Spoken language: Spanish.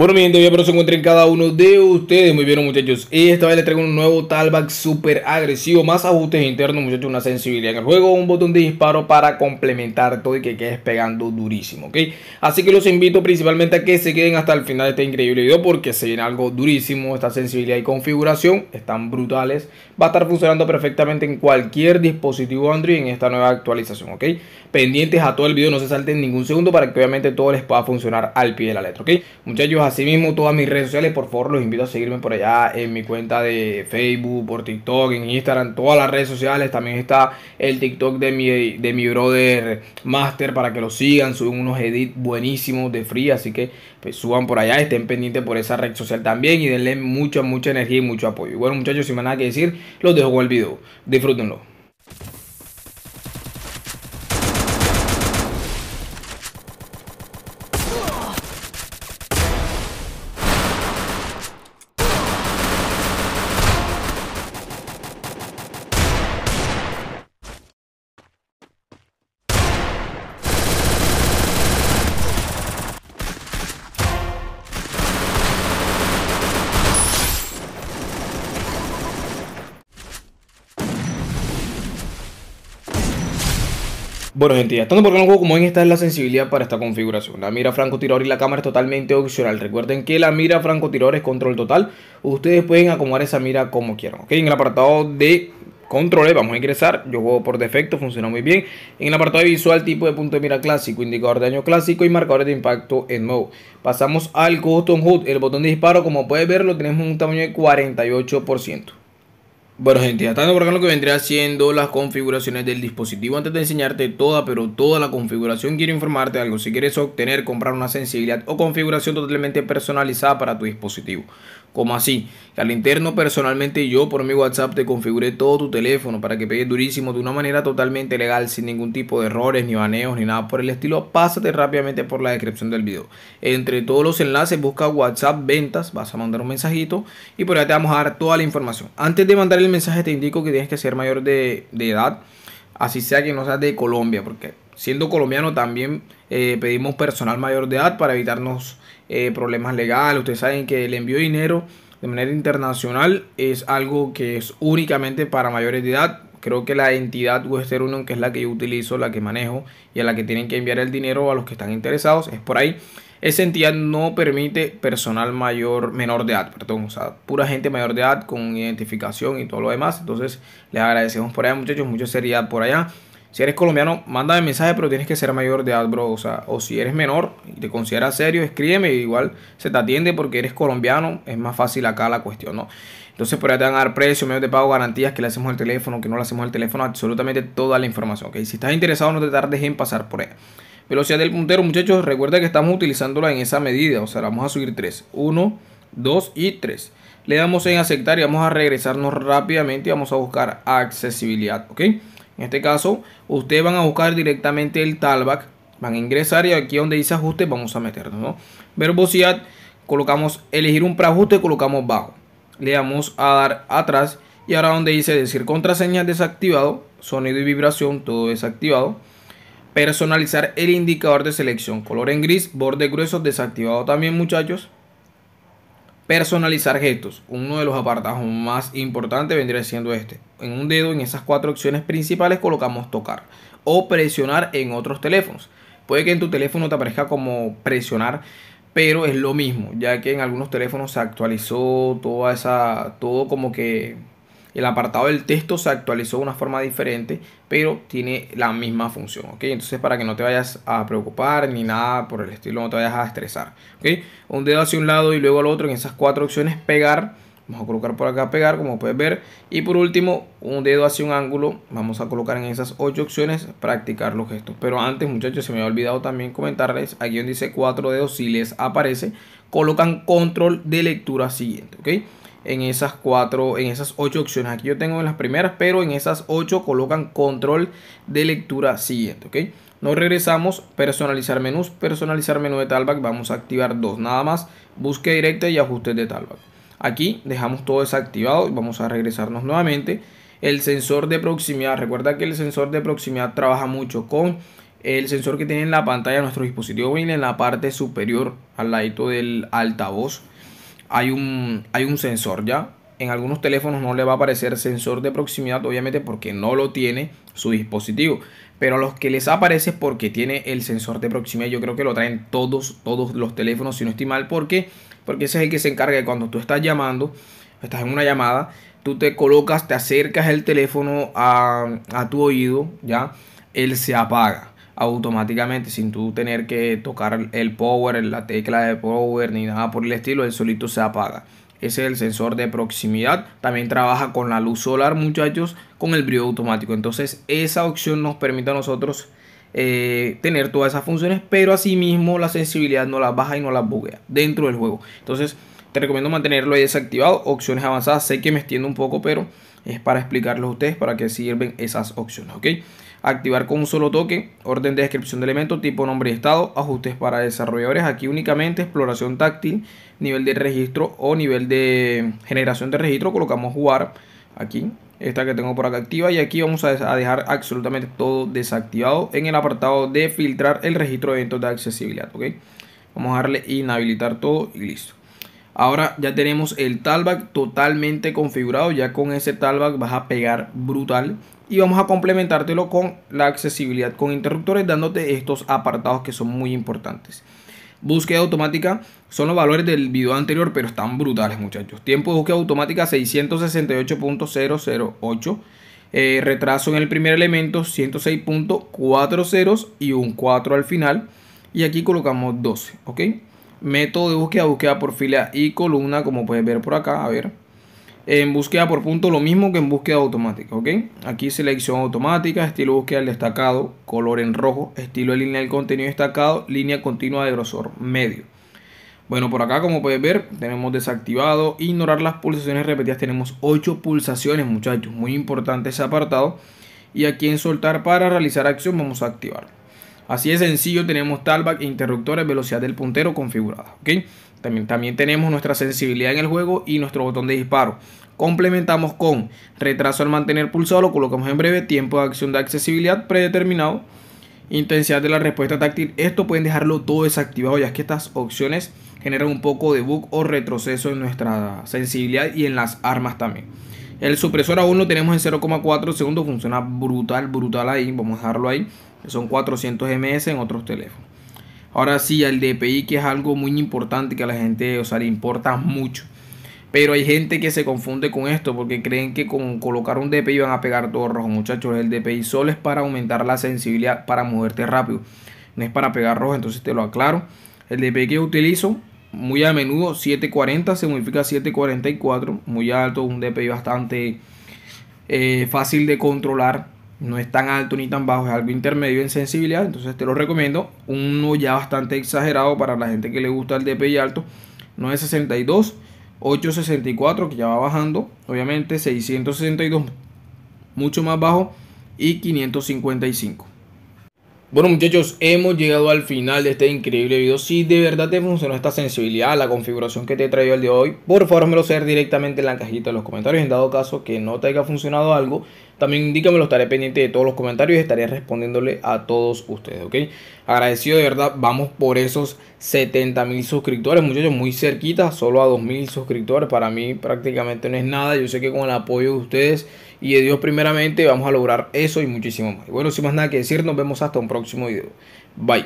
Bueno, mi gente, hoy espero se encuentren cada uno de ustedes. Muy bien, muchachos. y Esta vez les traigo un nuevo talback super agresivo. Más ajustes internos, muchachos. Una sensibilidad en el juego. Un botón de disparo para complementar todo y que quedes pegando durísimo, ¿ok? Así que los invito principalmente a que se queden hasta el final de este increíble video. Porque se viene algo durísimo. Esta sensibilidad y configuración están brutales. Va a estar funcionando perfectamente en cualquier dispositivo Android en esta nueva actualización, ¿ok? Pendientes a todo el video. No se salten ningún segundo para que obviamente todo les pueda funcionar al pie de la letra, ¿ok? Muchachos, Asimismo, todas mis redes sociales, por favor, los invito a seguirme por allá en mi cuenta de Facebook, por TikTok, en Instagram, todas las redes sociales. También está el TikTok de mi, de mi brother Master para que lo sigan. Suben unos edits buenísimos de free, así que pues, suban por allá, estén pendientes por esa red social también y denle mucha, mucha energía y mucho apoyo. bueno, muchachos, sin más nada que decir, los dejo con el video. Disfrútenlo. Bueno gente, ya estando por el juego como ven, esta es la sensibilidad para esta configuración. La mira francotirador y la cámara es totalmente opcional. Recuerden que la mira francotirador es control total. Ustedes pueden acomodar esa mira como quieran. ¿ok? En el apartado de controles vamos a ingresar. Yo juego por defecto, funciona muy bien. En el apartado de visual, tipo de punto de mira clásico, indicador de daño clásico y marcadores de impacto en modo. Pasamos al custom hood, el botón de disparo. Como pueden ver, lo tenemos en un tamaño de 48%. Bueno gente, ya estando por acá lo que vendría siendo las configuraciones del dispositivo Antes de enseñarte toda, pero toda la configuración Quiero informarte algo, si quieres obtener, comprar una sensibilidad o configuración totalmente personalizada para tu dispositivo como así? al interno personalmente yo por mi WhatsApp te configuré todo tu teléfono para que pegues durísimo de una manera totalmente legal, sin ningún tipo de errores, ni baneos, ni nada por el estilo. Pásate rápidamente por la descripción del video. Entre todos los enlaces busca WhatsApp ventas, vas a mandar un mensajito y por ahí te vamos a dar toda la información. Antes de mandar el mensaje te indico que tienes que ser mayor de, de edad, así sea que no seas de Colombia, porque Siendo colombiano también eh, pedimos personal mayor de edad para evitarnos eh, problemas legales. Ustedes saben que el envío de dinero de manera internacional es algo que es únicamente para mayores de edad. Creo que la entidad Western Union, que es la que yo utilizo, la que manejo y a la que tienen que enviar el dinero a los que están interesados, es por ahí. Esa entidad no permite personal mayor, menor de edad, perdón, o sea, pura gente mayor de edad con identificación y todo lo demás. Entonces, les agradecemos por allá, muchachos, mucha seriedad por allá. Si eres colombiano, mándame mensaje, pero tienes que ser mayor de edad, bro. O sea, o si eres menor te considera serio, escríbeme. Igual se te atiende porque eres colombiano. Es más fácil acá la cuestión, ¿no? Entonces, por ahí te van a dar precio, medios de pago, garantías que le hacemos el teléfono, que no le hacemos al teléfono, absolutamente toda la información, ¿ok? Si estás interesado, no te tardes en pasar por ahí. Velocidad del puntero, muchachos, recuerda que estamos utilizándola en esa medida. O sea, la vamos a subir 3. 1, 2 y 3. Le damos en aceptar y vamos a regresarnos rápidamente y vamos a buscar accesibilidad, ¿ok? En este caso, ustedes van a buscar directamente el talback. Van a ingresar y aquí donde dice ajuste vamos a meternos. ¿no? Verbosidad, colocamos elegir un preajuste, colocamos bajo. Le damos a dar atrás y ahora donde dice decir contraseña desactivado, sonido y vibración, todo desactivado. Personalizar el indicador de selección, color en gris, borde grueso desactivado también muchachos. Personalizar gestos. Uno de los apartados más importantes vendría siendo este. En un dedo, en esas cuatro opciones principales, colocamos tocar o presionar en otros teléfonos. Puede que en tu teléfono te aparezca como presionar, pero es lo mismo, ya que en algunos teléfonos se actualizó toda esa, todo como que el apartado del texto se actualizó de una forma diferente, pero tiene la misma función, ¿ok? Entonces para que no te vayas a preocupar ni nada por el estilo, no te vayas a estresar, ¿ok? Un dedo hacia un lado y luego al otro en esas cuatro opciones, pegar, vamos a colocar por acá pegar, como puedes ver, y por último, un dedo hacia un ángulo, vamos a colocar en esas ocho opciones, practicar los gestos. Pero antes, muchachos, se me había olvidado también comentarles, aquí donde dice cuatro dedos, si les aparece, colocan control de lectura siguiente, ¿ok? en esas cuatro, en esas ocho opciones. Aquí yo tengo en las primeras, pero en esas ocho colocan control de lectura siguiente, Nos regresamos, personalizar menús, personalizar menú de Talback, vamos a activar dos nada más, búsqueda directa y ajustes de Talback. Aquí dejamos todo desactivado y vamos a regresarnos nuevamente. El sensor de proximidad, recuerda que el sensor de proximidad trabaja mucho con el sensor que tiene en la pantalla de nuestro dispositivo viene en la parte superior al ladito del altavoz hay un, hay un sensor, ¿ya? En algunos teléfonos no le va a aparecer sensor de proximidad, obviamente porque no lo tiene su dispositivo. Pero a los que les aparece porque tiene el sensor de proximidad, yo creo que lo traen todos, todos los teléfonos, si no estoy mal. ¿Por qué? Porque ese es el que se encarga de cuando tú estás llamando, estás en una llamada, tú te colocas, te acercas el teléfono a, a tu oído, ¿ya? Él se apaga automáticamente sin tú tener que tocar el power, la tecla de power ni nada por el estilo, el solito se apaga. Ese es el sensor de proximidad. También trabaja con la luz solar, muchachos, con el brillo automático. Entonces, esa opción nos permite a nosotros eh, tener todas esas funciones, pero asimismo la sensibilidad no la baja y no la buguea dentro del juego. Entonces, te recomiendo mantenerlo desactivado. Opciones avanzadas, sé que me extiendo un poco, pero es para explicarles a ustedes para qué sirven esas opciones, ¿ok? activar con un solo toque, orden de descripción de elementos, tipo nombre y estado, ajustes para desarrolladores, aquí únicamente exploración táctil, nivel de registro o nivel de generación de registro, colocamos jugar aquí, esta que tengo por acá activa y aquí vamos a dejar absolutamente todo desactivado en el apartado de filtrar el registro de eventos de accesibilidad, ok, vamos a darle inhabilitar todo y listo. Ahora ya tenemos el talback totalmente configurado. Ya con ese talback vas a pegar brutal. Y vamos a complementártelo con la accesibilidad con interruptores dándote estos apartados que son muy importantes. Búsqueda automática son los valores del video anterior, pero están brutales muchachos. Tiempo de búsqueda automática 668.008. Eh, retraso en el primer elemento 106.40 y un 4 al final. Y aquí colocamos 12, ¿ok? método de búsqueda, búsqueda por fila y columna, como puedes ver por acá, a ver. En búsqueda por punto, lo mismo que en búsqueda automática, ¿ok? Aquí selección automática, estilo búsqueda destacado, color en rojo, estilo de línea del contenido destacado, línea continua de grosor medio. Bueno, por acá como puedes ver, tenemos desactivado, ignorar las pulsaciones repetidas, tenemos 8 pulsaciones muchachos, muy importante ese apartado. Y aquí en soltar para realizar acción vamos a activar. Así de sencillo tenemos talback, e interruptores, velocidad del puntero configurada. También, también tenemos nuestra sensibilidad en el juego y nuestro botón de disparo. Complementamos con retraso al mantener pulsado, lo colocamos en breve, tiempo de acción de accesibilidad predeterminado, intensidad de la respuesta táctil. Esto pueden dejarlo todo desactivado ya que estas opciones generan un poco de bug o retroceso en nuestra sensibilidad y en las armas también. El supresor aún lo tenemos en 0,4 segundos, funciona brutal, brutal ahí, vamos a dejarlo ahí son 400 ms en otros teléfonos. Ahora sí, el DPI que es algo muy importante que a la gente, o sea, le importa mucho. Pero hay gente que se confunde con esto porque creen que con colocar un DPI van a pegar todo rojo. Muchachos, el DPI solo es para aumentar la sensibilidad, para moverte rápido. No es para pegar rojo, entonces te lo aclaro. El DPI que utilizo muy a menudo 740 se modifica 744, muy alto, un DPI bastante eh, fácil de controlar no es tan alto ni tan bajo, es algo intermedio en sensibilidad, entonces te lo recomiendo. Uno ya bastante exagerado para la gente que le gusta el DPI alto, 962, 864 que ya va bajando, obviamente 662 mucho más bajo y 555. Bueno muchachos, hemos llegado al final de este increíble video. Si de verdad te funcionó esta sensibilidad, la configuración que te he traído el de hoy, por favor me lo directamente en la cajita de los comentarios. En dado caso que no te haya funcionado algo, también lo estaré pendiente de todos los comentarios y estaré respondiéndole a todos ustedes, ¿ok? Agradecido de verdad, vamos por esos 70.000 mil suscriptores, muchachos, muy cerquita, solo a 2 mil suscriptores. Para mí prácticamente no es nada, yo sé que con el apoyo de ustedes y de Dios primeramente vamos a lograr eso y muchísimo más. bueno, sin más nada que decir, nos vemos hasta un próximo video. Bye.